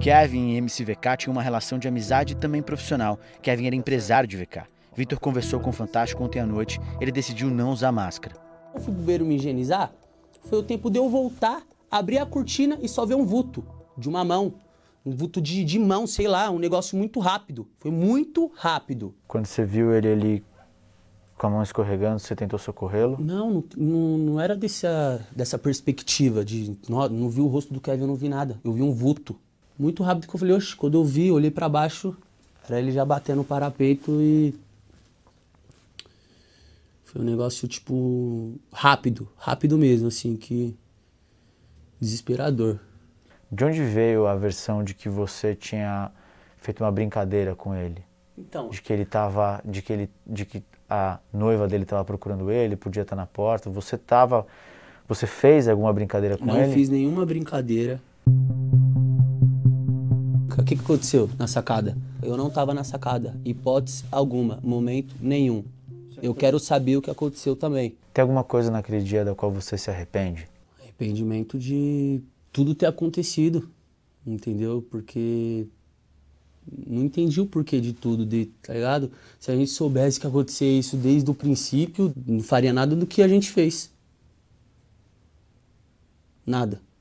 Kevin e MC VK tinham uma relação de amizade e também profissional. Kevin era empresário de VK. Vitor conversou com o Fantástico ontem à noite. Ele decidiu não usar máscara. Eu fui pro banheiro me higienizar. Foi o tempo de eu voltar, abrir a cortina e só ver um vulto de uma mão. Um vulto de, de mão, sei lá, um negócio muito rápido. Foi muito rápido. Quando você viu ele ali com a mão escorregando, você tentou socorrê-lo? Não, não, não, era dessa, dessa perspectiva de. Não, não vi o rosto do Kevin, eu não vi nada. Eu vi um vulto muito rápido que eu falei, oxe, quando eu vi, eu olhei para baixo, era ele já batendo o parapeito e. Foi um negócio, tipo, rápido, rápido mesmo, assim, que. desesperador. De onde veio a versão de que você tinha feito uma brincadeira com ele? Então. De que ele tava. De que ele. De que a noiva dele tava procurando ele, podia estar tá na porta. Você tava. Você fez alguma brincadeira com Não ele? Não fiz nenhuma brincadeira. O que, que aconteceu na sacada? Eu não estava na sacada, hipótese alguma, momento nenhum. Eu quero saber o que aconteceu também. Tem alguma coisa naquele dia da qual você se arrepende? Arrependimento de tudo ter acontecido, entendeu? Porque não entendi o porquê de tudo, de, tá ligado? Se a gente soubesse que acontecia isso desde o princípio, não faria nada do que a gente fez. Nada.